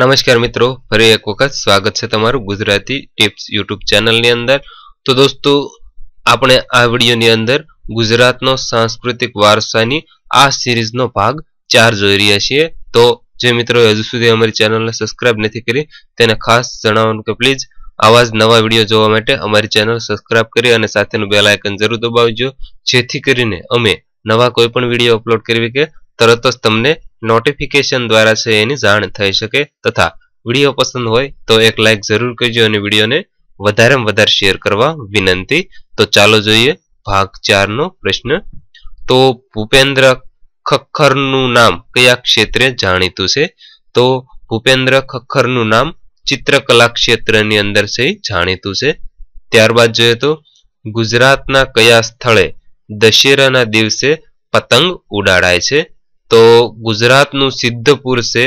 નમસ્કાર મિત્રો ફરી એક વખત સ્વાગત છે તમારું ગુજરાતી ટિપ્સ યુટ્યુબ ચેનલની અંદર તો દોસ્તો આપણે આ વિડીયોની અંદર ગુજરાતનો સાંસ્કૃતિક વારસાની આ સિરીઝનો ભાગ ચાર જોઈ રહ્યા છીએ તો જે મિત્રો હજુ સુધી અમારી ચેનલને સબસ્ક્રાઇબ નથી કરી તેને ખાસ જણાવવાનું કે પ્લીઝ આવા જ નવા વિડીયો જોવા માટે અમારી ચેનલ સબસ્ક્રાઇબ કરી અને સાથેનું બેલ આઇકન જરૂર દબાવજો જેથી કરીને અમે નવા કોઈ પણ વિડીયો અપલોડ કરવી કે તરત જ તમને નોટિફિકેશન દ્વારા છે એની જાણ થઈ શકે તથા વિડીયો પસંદ હોય તો એક લાઇક જરૂર કરજો અને વિડીયોને વધારેમાં વધારે શેર કરવા વિનંતી તો ચાલો જોઈએ ભાગ ચારનો પ્રશ્ન તો ભૂપેન્દ્ર ખખ્ખરનું નામ કયા ક્ષેત્રે જાણીતું છે તો ભૂપેન્દ્ર ખખ્ખરનું નામ ચિત્રકલા ક્ષેત્રની અંદર છે જાણીતું છે ત્યારબાદ જોઈએ તો ગુજરાતના કયા સ્થળે દશેરાના દિવસે પતંગ ઉડાડાય છે તો ગુજરાતનું સિદ્ધપુર છે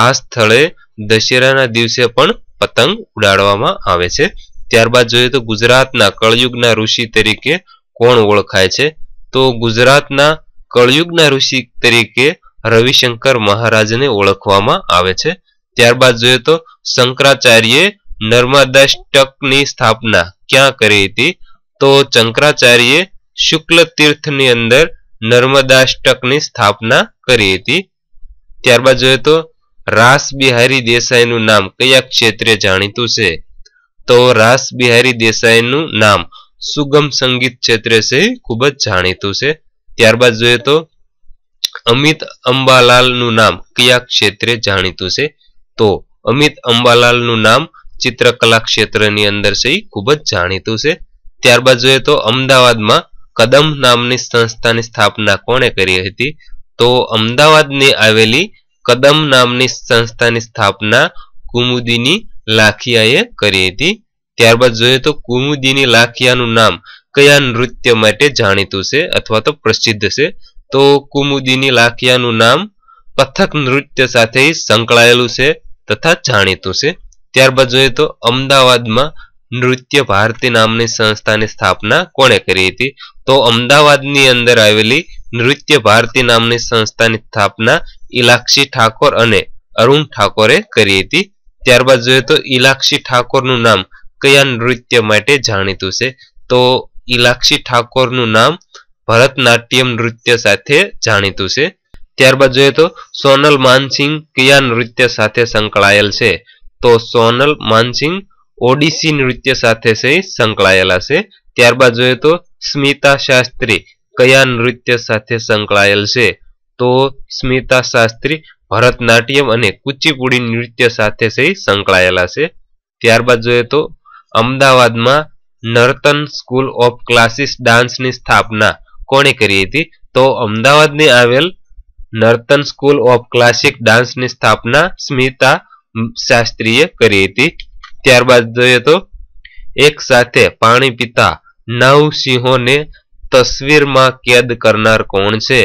આ સ્થળે દશેરાના દિવસે પણ પતંગ ઉડાડવામાં આવે છે ત્યારબાદ જોઈએ તો ગુજરાતના કળયુગના ઋષિ તરીકે કોણ ઓળખાય છે તો ગુજરાતના કળયુગના ઋષિ તરીકે રવિશંકર મહારાજને ઓળખવામાં આવે છે ત્યારબાદ જોઈએ તો શંકરાચાર્યે નર્મદાષ્ટકની સ્થાપના ક્યાં કરી હતી તો શંકરાચાર્યે શુક્લ તીર્થની અંદર નર્મદાષ્ટકની સ્થાપના કરી હતી ત્યારબાદ જોઈએ તો રાસ બિહારી દેસાઈનું નામ કયા ક્ષેત્રે જાણીતું છે તો રાસ બિહારી દેસાઈનું નામ સુગમ સંગીત ક્ષેત્રે છે ખૂબ જ જાણીતું છે ત્યારબાદ જોઈએ તો અમિત અંબાલાલનું નામ કયા ક્ષેત્રે જાણીતું છે તો અમિત અંબાલાલનું નામ ચિત્રકલા ક્ષેત્રની અંદર છે ખૂબ જ જાણીતું છે ત્યારબાદ જોઈએ તો અમદાવાદમાં કદમ નામની સંસ્થાની સ્થાપના કોણે કરી હતી તો અમદાવાદની આવેલી કદમ નામની સંસ્થાની સ્થાપના કુમુદીની લાખિયાએ કરી હતી ત્યારબાદ જોઈએ તો કુમુદીની લાખિયાનું નામ કયા નૃત્ય માટે જાણીતું છે અથવા તો પ્રસિદ્ધ છે તો કુમુદીની લાખિયાનું નામ કથક નૃત્ય સાથે સંકળાયેલું છે તથા જાણીતું છે ત્યારબાદ જોઈએ તો અમદાવાદમાં નૃત્ય ભારતી નામની સંસ્થાની સ્થાપના કોણે કરી હતી તો અમદાવાદની અંદર આવેલી નૃત્ય ભારતી નામની સંસ્થાની સ્થાપના ઇલાક્ષી ઠાકોર અને અરુણ ઠાકોરે કરી હતી ત્યારબાદ જોઈએ તો ઇલાક્ષી ઠાકોરનું નામ કયા નૃત્ય માટે જાણીતું છે તો ઇલાક્ષી ઠાકોરનું નામ ભરતનાટ્યમ નૃત્ય સાથે જાણીતું છે ત્યારબાદ જોઈએ તો સોનલ માનસિંહ કયા નૃત્ય સાથે સંકળાયેલ છે તો સોનલ માનસિંહ ઓડિસી નૃત્ય સાથે સંકળાયેલા છે ત્યારબાદ જોઈએ તો સ્મિતા શાસ્ત્રી કયા નૃત્ય સાથે સંકળાયેલ છે તો સ્મિતા શાસ્ત્રી ભરતનાટ્યમ અને કુચીપુડી નૃત્ય સાથે સંકળાયેલા છે ત્યારબાદ જોઈએ તો અમદાવાદમાં નર્તન સ્કૂલ ઓફ ક્લાસિસ ડાન્સની સ્થાપના કોણે કરી હતી તો અમદાવાદની આવેલ નર્તન સ્કૂલ ઓફ ક્લાસિક ડાન્સની સ્થાપના સ્મિતા શાસ્ત્રીએ કરી હતી ત્યારબાદ જોઈએ તો એક સાથે પાણી પીતા નવ સિંહોને તસવીરમાં કેદ કરનાર કોણ છે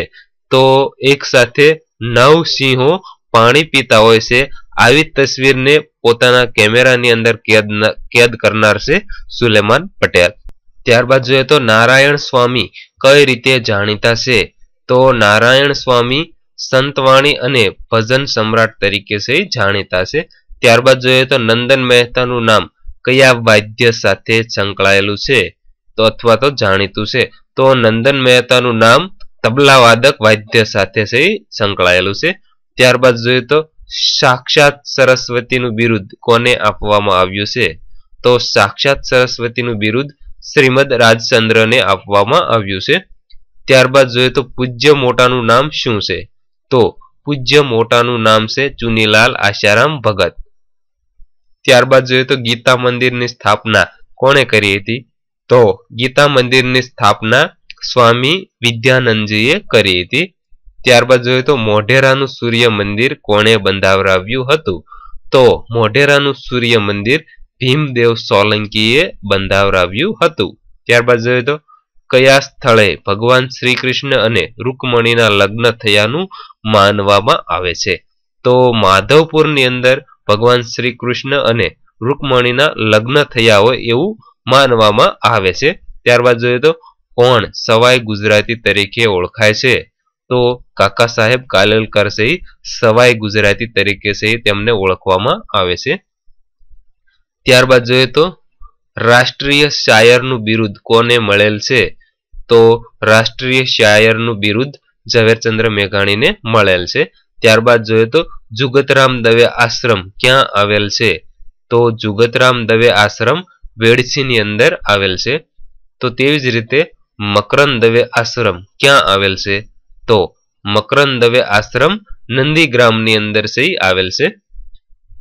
તો એક સાથે નવ સિંહો પાણી પીતા હોય છે આવી તસવીરને પોતાના કેમેરાની અંદર કેદ કેદ કરનાર છે સુલેમાન પટેલ ત્યારબાદ જોઈએ તો નારાયણ સ્વામી કઈ રીતે જાણીતા છે તો નારાયણ સ્વામી સંતવાણી અને ભજન સમ્રાટ તરીકે છે જાણીતા છે ત્યારબાદ જોઈએ તો નંદન મહેતાનું નામ કયા વાદ્ય સાથે સંકળાયેલું છે તો અથવા તો જાણીતું છે તો નંદન મહેતાનું નામ તબલાવાદક વાદ્ય સાથે સંકળાયેલું છે ત્યારબાદ જોઈએ તો સાક્ષાત સરસ્વતીનું બિરુદ કોને આપવામાં આવ્યું છે તો સાક્ષાત સરસ્વતીનું બિરુદ શ્રીમદ રાજચંદ્રને આપવામાં આવ્યું છે ત્યારબાદ જોઈએ તો પૂજ્ય મોટાનું નામ શું છે તો પૂજ્ય મોટાનું નામ છે ચુનીલાલ આશારામ ભગત ત્યારબાદ જોઈએ તો ગીતા મંદિરની સ્થાપના કોણે કરી હતી તો ગીતા મંદિરની સ્થાપના સ્વામી વિદ્યાનંદજીએ કરી હતી ત્યારબાદ જોઈએ તો મોઢેરાનું સૂર્ય મંદિર કોણે બંધાવરાવ્યું હતું તો મોઢેરાનું સૂર્ય મંદિર ભીમદેવ સોલંકીએ બંધાવરાવ્યું હતું ત્યારબાદ જોઈએ તો કયા સ્થળે ભગવાન શ્રી કૃષ્ણ અને રૂકમણીના લગ્ન થયાનું માનવામાં આવે છે તો માધવપુરની અંદર ભગવાન શ્રી કૃષ્ણ અને રૂકમણીના લગ્ન થયા હોય એવું માનવામાં આવે છે ત્યારબાદ જોઈએ તો કોણ સવાઈ ગુજરાતી તરીકે ઓળખાય છે તો કાકા સાહેબ કાલેલકર સહી સવાઈ ગુજરાતી તરીકે સહી તેમને ઓળખવામાં આવે છે ત્યારબાદ જોઈએ તો રાષ્ટ્રીય શાયરનું બિરુદ કોને મળેલ છે તો રાષ્ટ્રીય શાયરનું બિરુદ ઝવેરચંદ્ર મેઘાણીને મળેલ છે ત્યારબાદ જોઈએ તો જુગતરામ દવે આશ્રમ ક્યાં આવેલ છે તો જુગતરામ દવે આશ્રમ વેડછીની અંદર આવેલ છે તો તેવી જ રીતે મકરંદ દવે આશ્રમ ક્યાં આવેલ છે તો મકરંદ દવે આશ્રમ નંદીગ્રામની અંદર છે આવેલ છે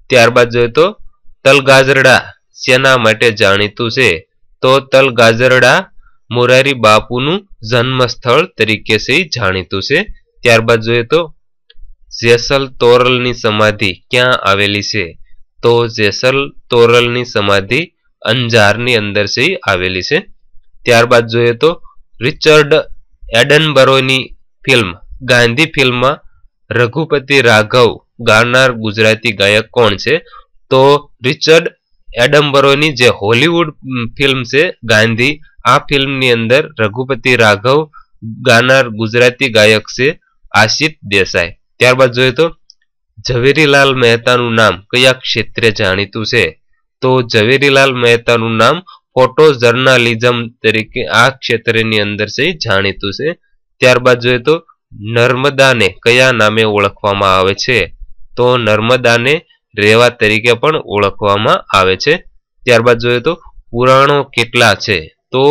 ત્યારબાદ જોઈએ તો તલગાજરડા શેના માટે જાણીતું છે તો તલગાજરડા મોરારી બાપુનું જન્મસ્થળ તરીકે છે જાણીતું છે ત્યારબાદ જોઈએ તો જેસલ તોરલની સમાધિ ક્યાં આવેલી છે તો જેસલ તોરલની સમાધિ અંજારની અંદર અંદરથી આવેલી છે ત્યારબાદ જોઈએ તો રિચર્ડ એડનબરોની ફિલ્મ ગાંધી ફિલ્મમાં રઘુપતિ રાઘવ ગાનાર ગુજરાતી ગાયક કોણ છે તો રિચર્ડ એડમ્બરોની જે હોલિવૂડ ફિલ્મ છે ગાંધી આ ફિલ્મની અંદર રઘુપતિ રાઘવ ગાનાર ગુજરાતી ગાયક છે આશિત દેસાઈ ત્યારબાદ જોઈએ તો ઝવેરીલાલ મહેતાનું નામ કયા ક્ષેત્રે જાણીતું છે તો ઝવેરીલાલ મહેતાનું નામ ફોટો જર્નાલિઝમ તરીકે આ ક્ષેત્રની અંદર છે જાણીતું છે ત્યારબાદ જોઈએ તો નર્મદાને કયા નામે ઓળખવામાં આવે છે તો નર્મદાને રેવા તરીકે પણ ઓળખવામાં આવે છે ત્યારબાદ જોઈએ તો પુરાણો કેટલા છે તો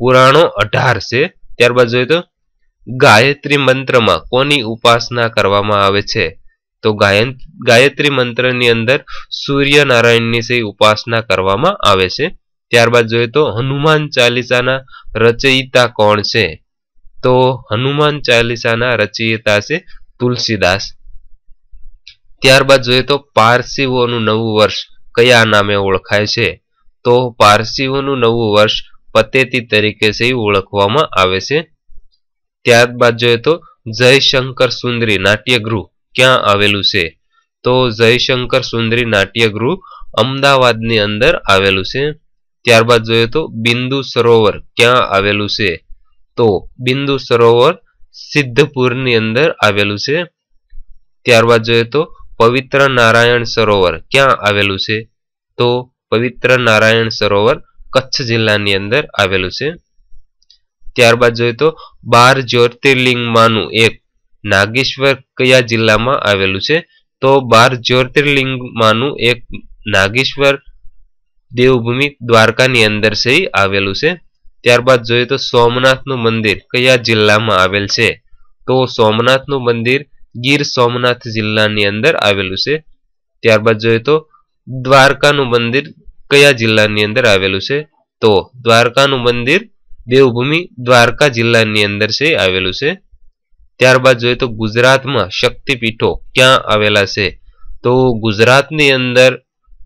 પુરાણો અઢાર છે ત્યારબાદ જોઈએ તો ગાયત્રી મંત્રમાં કોની ઉપાસના કરવામાં આવે છે તો ગાયત્રી મંત્રની અંદર સૂર્યનારાયણની સહી ઉપાસના કરવામાં આવે છે ત્યારબાદ જોઈએ તો હનુમાન ચાલીસાના રચયિતા કોણ છે તો હનુમાન ચાલીસાના રચયિતા છે તુલસીદાસ ત્યારબાદ જોઈએ તો પારસીઓનું નવું વર્ષ કયા નામે ઓળખાય છે તો પારસીઓનું નવું વર્ષ પતેતી તરીકે સહી ઓળખવામાં આવે છે ત્યારબાદ જોઈએ તો જયશંકર સુંદરી નાટ્યગૃહ ક્યાં આવેલું છે તો જયશંકર સુંદરી નાટ્યગૃહ અમદાવાદની અંદર આવેલું છે ત્યારબાદ જોઈએ તો બિંદુ સરોવર ક્યાં આવેલું છે તો બિંદુ સરોવર સિદ્ધપુરની અંદર આવેલું છે ત્યારબાદ જોઈએ તો પવિત્ર નારાયણ સરોવર ક્યાં આવેલું છે તો પવિત્ર નારાયણ સરોવર કચ્છ જિલ્લાની અંદર આવેલું છે ત્યારબાદ જોઈએ તો બાર જ્યોતિર્લિંગમાંનું એક નાગેશ્વર કયા જિલ્લામાં આવેલું છે તો બાર જ્યોતિર્લિંગમાંનું એક નાગેશ્વર દેવભૂમિ દ્વારકાની અંદર છે આવેલું છે ત્યારબાદ જોઈએ તો સોમનાથનું મંદિર કયા જિલ્લામાં આવેલ છે તો સોમનાથનું મંદિર ગીર સોમનાથ જિલ્લાની અંદર આવેલું છે ત્યારબાદ જોઈએ તો દ્વારકાનું મંદિર કયા જિલ્લાની અંદર આવેલું છે તો દ્વારકાનું મંદિર દેવભૂમિ દ્વારકા જિલ્લાની અંદર છે આવેલું છે ત્યારબાદ જોઈએ તો ગુજરાતમાં શક્તિપીઠો ક્યાં આવેલા છે તો ગુજરાતની અંદર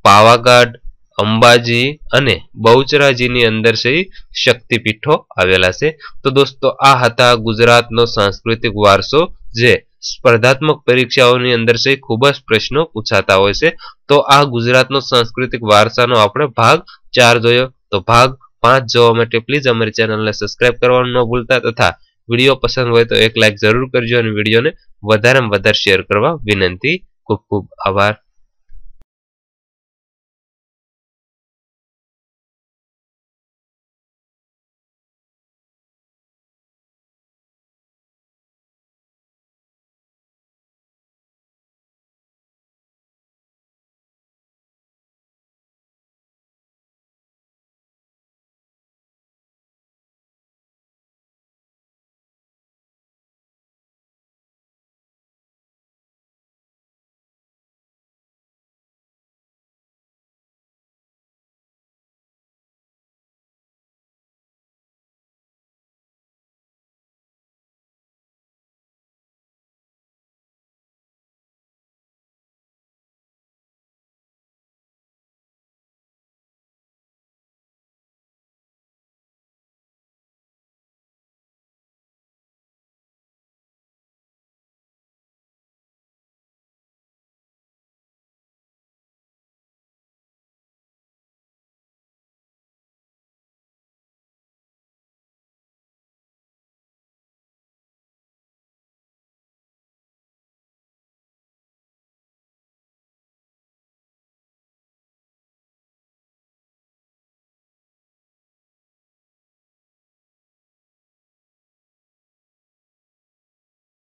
પાવાગઢ અંબાજી અને બહુચરાજીની અંદર છે શક્તિપીઠો આવેલા છે તો દોસ્તો આ હતા ગુજરાતનો સાંસ્કૃતિક વારસો જે સ્પર્ધાત્મક પરીક્ષાઓની અંદર છે ખૂબ જ પ્રશ્નો પૂછાતા હોય છે તો આ ગુજરાતનો સાંસ્કૃતિક વારસાનો આપણે ભાગ ચાર જોયો તો ભાગ પાંચ જોવા માટે પ્લીઝ અમારી ચેનલને સબસ્ક્રાઈબ કરવાનું ન ભૂલતા તથા વિડીયો પસંદ હોય તો એક લાઇક જરૂર કરજો અને વિડીયોને વધારેમાં વધારે શેર કરવા વિનંતી ખૂબ ખૂબ આભાર